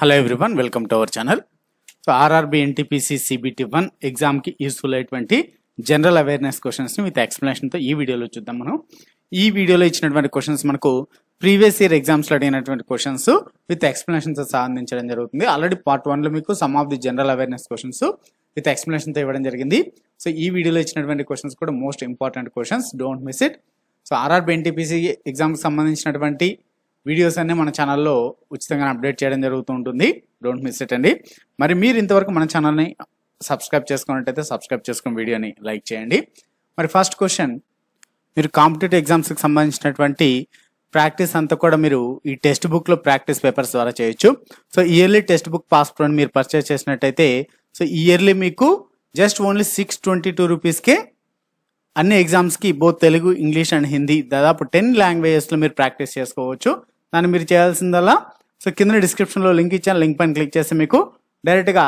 Hello everyone welcome to our channel so RRB NTPC CBT one ఎగ్జామ్కి useful అయ్యేటువంటి general awareness క్వశ్చన్స్ని with ఎక్స్ప్లెనేషన్తో ఈ వీడియోలో చూద్దాం మనం ఈ వీడియోలో ఇచ్చినటువంటి క్వశ్చన్స్ మనకు ప్రీవియస్ ఇయర్ ఎగ్జామ్స్లో అడిగినటువంటి క్వశ్చన్స్ విత్ ఎక్స్ప్లెనేషన్తో సాధించడం జరుగుతుంది ఆల్రెడీ పార్ట్ వన్లో మీకు some of the general awareness questions with ఎక్స్ప్లెనేషన్తో ఇవ్వడం జరిగింది సో ఈ వీడియోలో ఇచ్చినటువంటి క్వశ్చన్స్ కూడా most important questions don't miss it so RRB NTPC ఎగ్జామ్కి సంబంధించినటువంటి వీడియోస్ అన్నీ మన ఛానల్లో ఉచితంగా అప్డేట్ చేయడం జరుగుతూ ఉంటుంది డోంట్ మిస్ ఇట్ అండి మరి మీరు ఇంతవరకు మన ఛానల్ని సబ్స్క్రైబ్ చేసుకున్నట్టయితే సబ్స్క్రైబ్ చేసుకుని వీడియోని లైక్ చేయండి మరి ఫస్ట్ క్వశ్చన్ మీరు కాంపిటేటివ్ ఎగ్జామ్స్కి సంబంధించినటువంటి ప్రాక్టీస్ అంతా కూడా మీరు ఈ టెక్స్ట్ బుక్లో ప్రాక్టీస్ పేపర్స్ ద్వారా చేయొచ్చు so yearly text book passport మీరు పర్చేస్ చేసినట్టయితే సో ఇయర్లీ మీకు just only six twenty two రూపీస్కే అన్ని ఎగ్జామ్స్కి both Telugu English and Hindi దాదాపు టెన్ లాంగ్వేజెస్లో మీరు ప్రాక్టీస్ చేసుకోవచ్చు దాన్ని మీరు చేయాల్సిందల్లా సో కింద డిస్క్రిప్షన్లో లింక్ ఇచ్చాను లింక్ పైన క్లిక్ చేస్తే మీకు డైరెక్ట్గా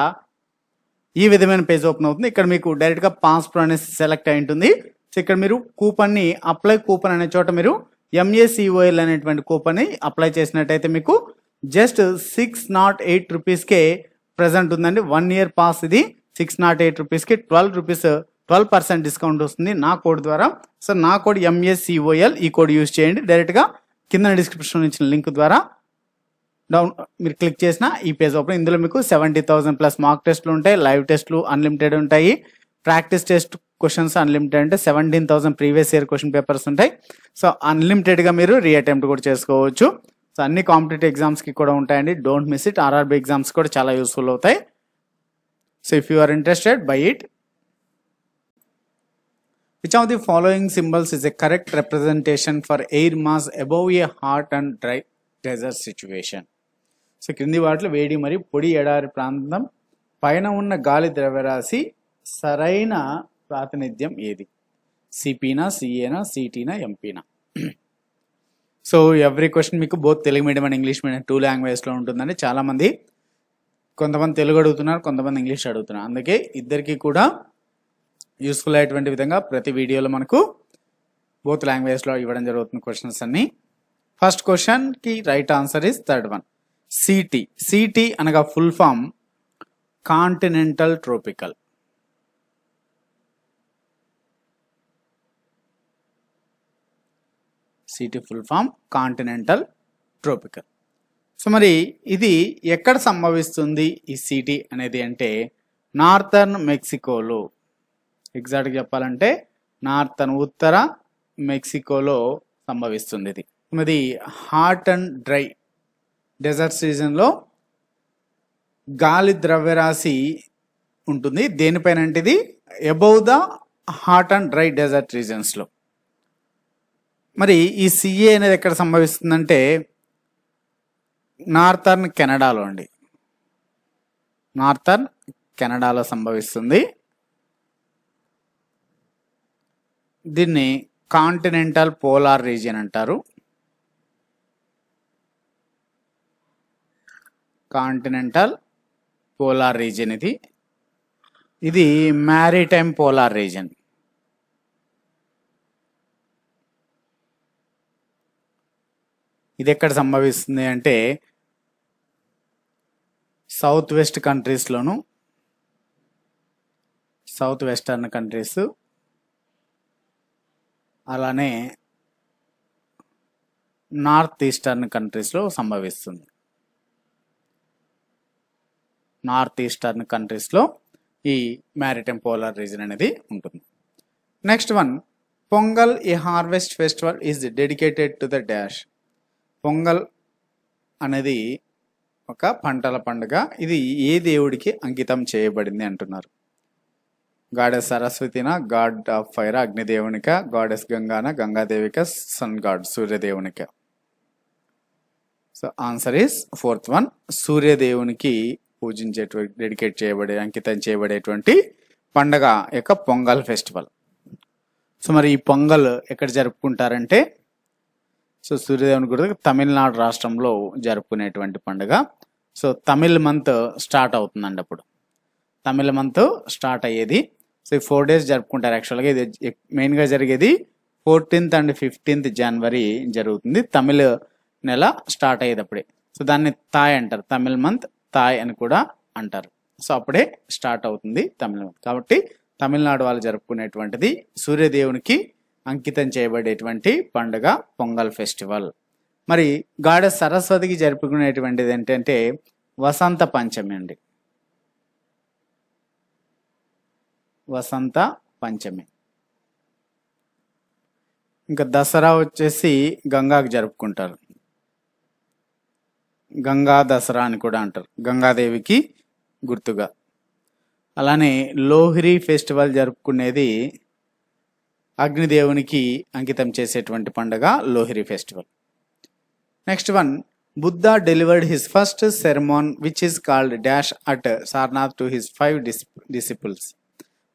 ఈ విధమైన పేజ్ ఓపెన్ అవుతుంది ఇక్కడ మీకు డైరెక్ట్గా పాస్పోర్ట్ అనేసి సెలెక్ట్ అయి ఉంటుంది సో ఇక్కడ మీరు కూపన్ని అప్లై కూపన్ అనే చోట మీరు ఎంఏసిఓఎల్ అనేటువంటి కూపన్ని అప్లై చేసినట్టయితే మీకు జస్ట్ సిక్స్ నాట్ ఎయిట్ రూపీస్కే ప్రజెంట్ ఉందండి వన్ ఇయర్ పాస్ ఇది సిక్స్ నాట్ ఎయిట్ రూపీస్కి twelve rupees twelve percent discount వస్తుంది నా కోడ్ ద్వారా సో నా కోడ్ ఎంఎస్సిఓఎల్ ఈ కోడ్ యూజ్ చేయండి డైరెక్ట్గా కింద డిస్క్రిప్షన్ ఇచ్చిన లింక్ ద్వారా డౌన్ మీరు క్లిక్ చేసిన ఈ పేజ్ ఓపెన్ ఇందులో మీకు సెవెంటీ థౌసండ్ ప్లస్ మార్క్ టెస్ట్లు ఉంటాయి లైవ్ టెస్ట్లు అన్లిమిటెడ్ ఉంటాయి ప్రాక్టీస్ టెస్ట్ క్వశ్చన్స్ అన్లిమిటెడ్ అంటే seventeen thousand previous year question papers ఉంటాయి సో అన్లిమిటెడ్గా మీరు రీ అటెంప్ట్ కూడా చేసుకోవచ్చు సో అన్ని కాంపిటేటివ్ ఎగ్జామ్స్కి కూడా ఉంటాయండి don't miss it RRB exams కూడా చాలా యూస్ఫుల్ అవుతాయి so if you are interested buy it Which of the following symbols is a correct representation for air mass above a hot and dry desert situation? సో క్రింది వాటిలో వేడి మరియు పొడి ఎడారి ప్రాంతం పైన ఉన్న గాలి ద్రవ్యరాశి సరైన ప్రాతినిధ్యం ఏది సిపీనా సిఏనా సిటీనా ఎంపీనా సో ఎవ్రీ క్వశ్చన్ మీకు both Telugu medium and English medium two లాంగ్వేజ్లో ఉంటుందని చాలామంది కొంతమంది తెలుగు అడుగుతున్నారు కొంతమంది ఇంగ్లీష్ అడుగుతున్నారు అందుకే ఇద్దరికి కూడా యూస్ఫుల్ అయ్యేటువంటి విధంగా ప్రతి వీడియోలో మనకు బోత్ లాంగ్వేజ్లో ఇవ్వడం జరుగుతుంది క్వశ్చన్స్ అన్ని ఫస్ట్ క్వశ్చన్కి right answer is third one C T C T అనగా full form continental tropical C T full form continental tropical so మరి ఇది ఎక్కడ సంభవిస్తుంది ఈ సిటీ అనేది అంటే నార్థర్న్ మెక్సికోలో ఎగ్జాక్ట్గా చెప్పాలంటే నార్థన్ ఉత్తర మెక్సికోలో సంభవిస్తుంది ఇది మరి హాట్ అండ్ డ్రై డెజర్ట్ సీజన్లో గాలి ద్రవ్యరాశి ఉంటుంది దేనిపైన అంటే ఇది above the hot and dry desert రీజన్స్లో మరి ఈ సిఏ అనేది ఎక్కడ సంభవిస్తుందంటే నార్థర్న్ కెనడాలో అండి నార్థర్న్ కెనడాలో సంభవిస్తుంది దీన్ని కాంటినెంటల్ పోలార్ రీజియన్ అంటారు కాంటినెంటల్ పోలార్ రీజియన్ ఇది ఇది మ్యారీటైమ్ పోలార్ రీజియన్ ఇది ఎక్కడ సంభవిస్తుంది అంటే సౌత్ వెస్ట్ కంట్రీస్లోను సౌత్ వెస్టర్న్ కంట్రీస్ అలానే నార్త్ ఈస్టర్న్ కంట్రీస్లో సంభవిస్తుంది నార్త్ ఈస్టర్న్ కంట్రీస్లో ఈ మ్యారిటైమ్ పోలార్ రీజన్ అనేది ఉంటుంది నెక్స్ట్ వన్ పొంగల్ ఈ harvest festival is dedicated to the dash Pongal అనేది ఒక పంటల పండుగ ఇది ఏ దేవుడికి అంకితం చేయబడింది అంటున్నారు గాడెస్ సరస్వతిన గాడ్ ఆఫ్ ఫైర్ అగ్నిదేవునిక గాడెస్ గంగాన గంగాదేవిక సన్ గాడ్ సూర్యదేవునిక so answer is fourth one సూర్యదేవునికి పూజించే డెడికేట్ చేయబడే అంకితం చేయబడేటువంటి పండగ యొక్క పొంగల్ ఫెస్టివల్ సో మరి ఈ పొంగల్ ఎక్కడ జరుపుకుంటారంటే సో సూర్యదేవుని గుడి తమిళనాడు రాష్ట్రంలో జరుపుకునేటువంటి పండుగ సో తమిళ్ మంత్ స్టార్ట్ అవుతుందండి అప్పుడు తమిళ మంత్ స్టార్ట్ అయ్యేది సో ఈ ఫోర్ డేస్ జరుపుకుంటారు యాక్చువల్గా ఇది మెయిన్గా జరిగేది ఫోర్టీన్త్ అండ్ ఫిఫ్టీన్త్ జనవరి జరుగుతుంది తమిళ నెల స్టార్ట్ అయ్యేటప్పుడే సో దాన్ని తాయ్ అంటారు తమిళ్ మంత్ తాయ్ అని కూడా అంటారు సో అప్పుడే స్టార్ట్ అవుతుంది తమిళ మంత్ కాబట్టి తమిళనాడు వాళ్ళు జరుపుకునేటువంటిది సూర్యదేవునికి అంకితం చేయబడేటువంటి పండుగ పొంగల్ ఫెస్టివల్ మరి గాడ సరస్వతికి జరుపుకునేటువంటిది ఏంటంటే వసంత పంచమి అండి వసంత పంచమి ఇంకా దసరా వచ్చేసి గంగాకు జరుపుకుంటారు గంగా దసరా అని కూడా అంటారు గంగాదేవికి గుర్తుగా అలానే లోహ్రి ఫెస్టివల్ జరుపుకునేది అగ్నిదేవునికి అంకితం చేసేటువంటి పండుగ Lohri festival next one Buddha delivered his first sermon which is called dash at Sarnath to his five disciples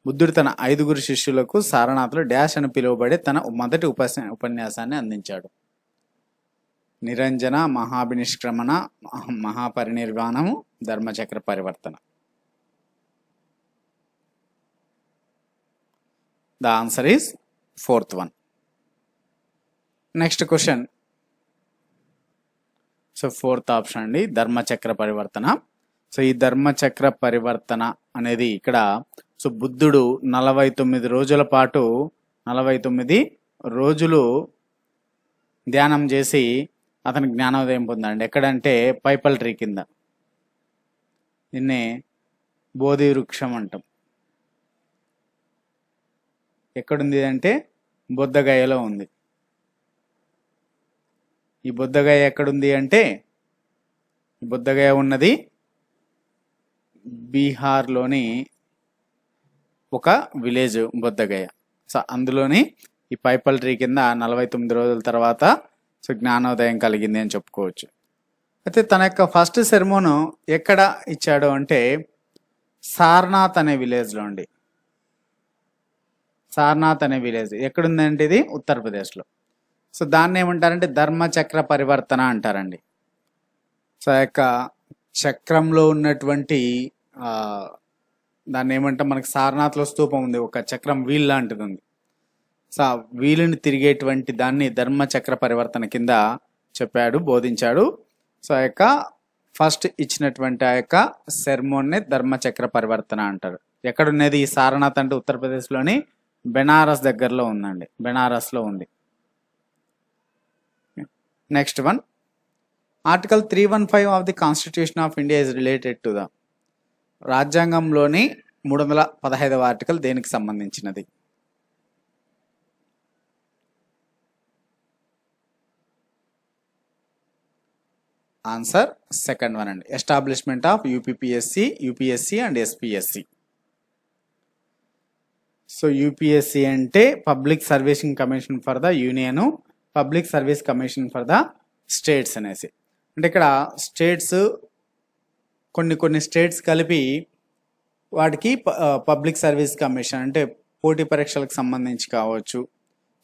బుద్ధుడు తన ఐదుగురు శిష్యులకు సారనాథులు డాష్ అని పిలువబడే తన మొదటి ఉపన్యాస ఉపన్యాసాన్ని అందించాడు నిరంజన మహాభినిష్క్రమణ మహాపరినిర్వాణము Dharmachakra Parivartana the answer is fourth one next question so fourth option అండి ధర్మచక్ర పరివర్తన సో ఈ ధర్మచక్ర పరివర్తన అనేది ఇక్కడ సో బుద్ధుడు నలభై తొమ్మిది రోజుల పాటు నలభై తొమ్మిది రోజులు ధ్యానం చేసి అతను జ్ఞానోదయం పొందండి ఎక్కడంటే పైపల్ ట్రీ కింద నిన్నే బోధి వృక్షం అంటాం ఎక్కడుంది అంటే బుద్ధగయలో ఉంది ఈ బొద్దగయ ఎక్కడుంది అంటే బుద్ధగయ ఉన్నది బీహార్లోని ఒక విలేజ్ బొద్దగయ్య సో అందులోని ఈ పైపల్ ట్రీ కింద నలభై తొమ్మిది రోజుల తర్వాత సో జ్ఞానోదయం కలిగింది అని చెప్పుకోవచ్చు అయితే తన యొక్క ఫస్ట్ సెరమోను ఎక్కడ ఇచ్చాడు అంటే సార్నాథ్ అనే విలేజ్లో అండి సార్నాథ్ అనే విలేజ్ ఎక్కడుందంటే ఇది ఉత్తరప్రదేశ్లో సో దాన్ని ఏమంటారంటే ధర్మచక్ర పరివర్తన అంటారండి సో యొక్క చక్రంలో ఉన్నటువంటి దాన్ని ఏమంటే మనకి సారనాథ్లో స్తూపం ఉంది ఒక చక్రం వీల్ లాంటిది ఉంది సో వీలుని తిరిగేటువంటి దాన్ని ధర్మచక్ర పరివర్తన కింద చెప్పాడు బోధించాడు సో ఆ యొక్క ఫస్ట్ ఇచ్చినటువంటి ఆ యొక్క సెర్మోన్ని ధర్మచక్ర పరివర్తన అంటారు ఎక్కడున్నది ఈ సారనాథ్ అంటే ఉత్తరప్రదేశ్లోని బెనారస్ దగ్గరలో ఉందండి బెనారస్లో ఉంది next one article three one five of the constitution of India is related to the రాజ్యాంగంలోని మూడు వందల పదహైదవ ఆర్టికల్ దేనికి సంబంధించినది ఆన్సర్ సెకండ్ వన్ అండి establishment of UPPSC UPSC and SPSC so UPSC అంటే public servicing commission for the union public service commission for the states అనేసి అంటే ఇక్కడ స్టేట్స్ కొన్ని కొన్ని స్టేట్స్ కలిపి వాటికి పబ్లిక్ సర్వీస్ కమిషన్ అంటే పోటీ పరీక్షలకు సంబంధించి కావచ్చు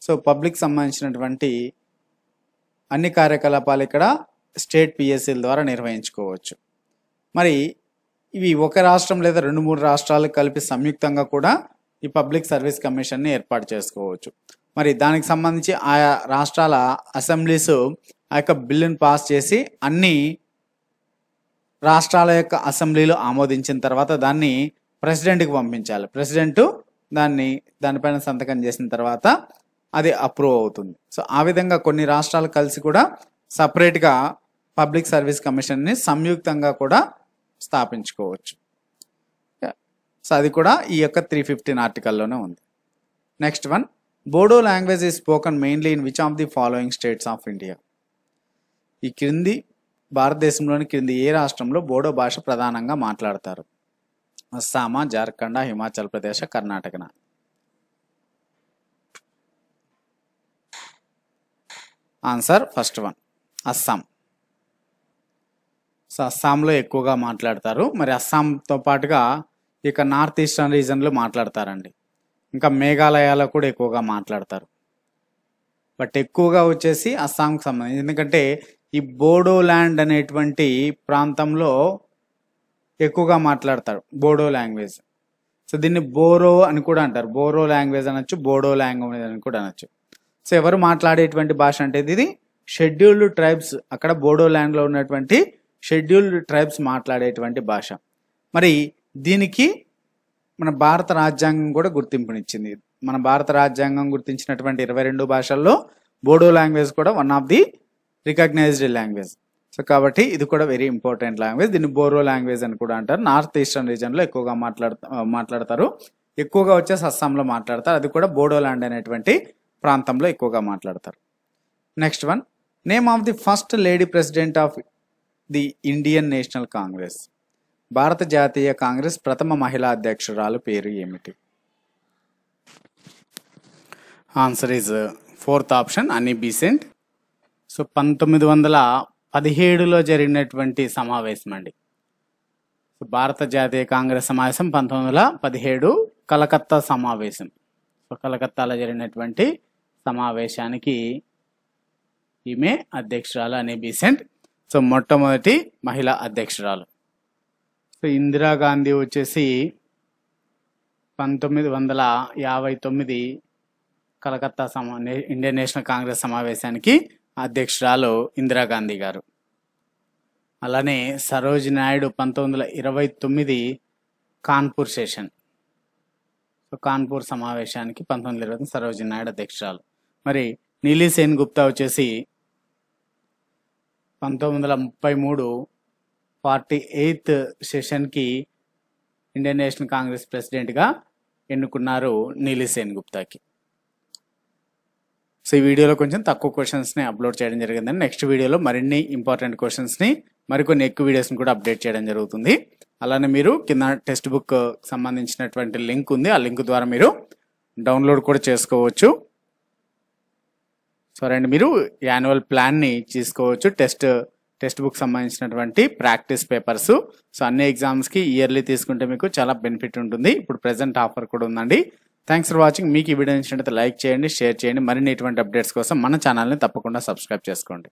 సో పబ్లిక్ సంబంధించినటువంటి అన్ని కార్యకలాపాలు ఇక్కడ స్టేట్ పిఎస్సీల ద్వారా నిర్వహించుకోవచ్చు మరి ఇవి ఒక రాష్ట్రం లేదా రెండు మూడు రాష్ట్రాలు కలిపి సంయుక్తంగా కూడా ఈ పబ్లిక్ సర్వీస్ కమిషన్ని ఏర్పాటు చేసుకోవచ్చు మరి దానికి సంబంధించి ఆయా రాష్ట్రాల అసెంబ్లీస్ ఆ యొక్క బిల్లును పాస్ చేసి అన్ని రాష్ట్రాల యొక్క అసెంబ్లీలో ఆమోదించిన తర్వాత దాన్ని ప్రెసిడెంట్కి పంపించాలి ప్రెసిడెంట్ దాన్ని దానిపైన సంతకం చేసిన తర్వాత అది అప్రూవ్ అవుతుంది సో ఆ విధంగా కొన్ని రాష్ట్రాలు కలిసి కూడా సపరేట్గా పబ్లిక్ సర్వీస్ కమిషన్ని సంయుక్తంగా కూడా స్థాపించుకోవచ్చు సో అది కూడా ఈ యొక్క త్రీ ఫిఫ్టీన్ ఆర్టికల్లోనే ఉంది next one Bodo language is spoken mainly in which of the following states of India ఈ క్రింది భారతదేశంలోని క్రింది ఏ రాష్ట్రంలో బోడో భాష ప్రధానంగా మాట్లాడతారు అస్సామా జార్ఖండ్ హిమాచల్ ప్రదేశ్ కర్ణాటకన answer first one Assam so అస్సాంలో ఎక్కువగా మాట్లాడతారు మరి అస్సాంతో పాటుగా ఇక నార్త్ ఈస్టర్న్ రీజన్లో మాట్లాడతారండి ఇంకా మేఘాలయాలో కూడా ఎక్కువగా మాట్లాడతారు బట్ ఎక్కువగా వచ్చేసి అస్సాంకి సంబంధించి ఎందుకంటే ఈ బోడోల్యాండ్ అనేటువంటి ప్రాంతంలో ఎక్కువగా మాట్లాడతారు బోడో లాంగ్వేజ్ సో దీన్ని బోరో అని కూడా అంటారు బోరో లాంగ్వేజ్ అనొచ్చు బోడో లాంగ్వేజ్ అని కూడా అనొచ్చు సో ఎవరు మాట్లాడేటువంటి భాష అంటే ఇది షెడ్యూల్డ్ ట్రైబ్స్ అక్కడ బోడో ల్యాండ్లో ఉన్నటువంటి షెడ్యూల్డ్ ట్రైబ్స్ మాట్లాడేటువంటి భాష మరి దీనికి మన భారత రాజ్యాంగం కూడా గుర్తింపునిచ్చింది మన భారత రాజ్యాంగం గుర్తించినటువంటి ఇరవై రెండు భాషల్లో బోడో లాంగ్వేజ్ కూడా one of the recognized language so కాబట్టి ఇది కూడా వెరీ ఇంపార్టెంట్ లాంగ్వేజ్ దీన్ని బోరో లాంగ్వేజ్ అని కూడా అంటారు నార్త్ ఈస్టర్న్ రీజన్లో ఎక్కువగా మాట్లాడతా మాట్లాడతారు ఎక్కువగా వచ్చేసి అస్సాంలో మాట్లాడతారు అది కూడా బోడోలాండ్ అనేటువంటి ప్రాంతంలో ఎక్కువగా మాట్లాడతారు next one name of the first lady president of the Indian National Congress భారత జాతీయ కాంగ్రెస్ ప్రథమ మహిళా అధ్యక్షురాలు పేరు ఏమిటి answer is fourth option Annie Besant so పంతొమ్మిది వందల పదిహేడులో జరిగినటువంటి సమావేశం అండి భారత జాతీయ కాంగ్రెస్ సమావేశం పంతొమ్మిది వందల పదిహేడు కలకత్తా సమావేశం సో కలకత్తాలో జరిగినటువంటి సమావేశానికి ఈమె అధ్యక్షురాలు అనే బీసెంట్ సో మొట్టమొదటి మహిళా అధ్యక్షురాలు సో ఇందిరాగాంధీ వచ్చేసి పంతొమ్మిది వందల యాభై తొమ్మిది కలకత్తా సమా ఇండియన్ నేషనల్ కాంగ్రెస్ సమావేశానికి అధ్యక్షురాలు ఇందిరాగాంధీ గారు అలానే సరోజ్ నాయుడు పంతొమ్మిది వందల ఇరవై తొమ్మిది కాన్పూర్ సెషన్ కాన్పూర్ సమావేశానికి పంతొమ్మిది వందల ఇరవై సరోజ్ నాయుడు అధ్యక్షురాలు మరి నీలిసేన్ గుప్తా వచ్చేసి పంతొమ్మిది వందల ముప్పై మూడు ఫార్టీ ఎయిత్ సెషన్కి ఇండియన్ నేషనల్ కాంగ్రెస్ ప్రెసిడెంట్గా ఎన్నుకున్నారు నీలిసేన్ గుప్తాకి సో ఈ వీడియోలో కొంచెం తక్కువ క్వశ్చన్స్ని అప్లోడ్ చేయడం జరిగిందండి నెక్స్ట్ వీడియోలో మరిన్ని ఇంపార్టెంట్ క్వశ్చన్స్ని మరికొన్ని ఎక్కువ వీడియోస్ని కూడా అప్డేట్ చేయడం జరుగుతుంది అలానే మీరు కింద టెక్స్ట్ బుక్ సంబంధించినటువంటి లింక్ ఉంది ఆ లింక్ ద్వారా మీరు డౌన్లోడ్ కూడా చేసుకోవచ్చు సరే అండి మీరు యాన్యువల్ ప్లాన్ని తీసుకోవచ్చు టెస్ట్ టెక్స్ట్ బుక్ సంబంధించినటువంటి ప్రాక్టీస్ పేపర్స్ సో అన్ని ఎగ్జామ్స్కి ఇయర్లీ తీసుకుంటే మీకు చాలా బెనిఫిట్ ఉంటుంది ఇప్పుడు ప్రజెంట్ ఆఫర్ కూడా ఉందండి థ్యాంక్స్ ఫర్ వాచింగ్ మీకు ఈ వీడియో నచ్చినట్లయితే లైక్ చేయండి షేర్ చేయండి మరిన్ని ఇటువంటి అప్డేట్స్ కోసం మన ఛానల్ని తప్పకుండా సబ్స్క్రైబ్ చేసుకోండి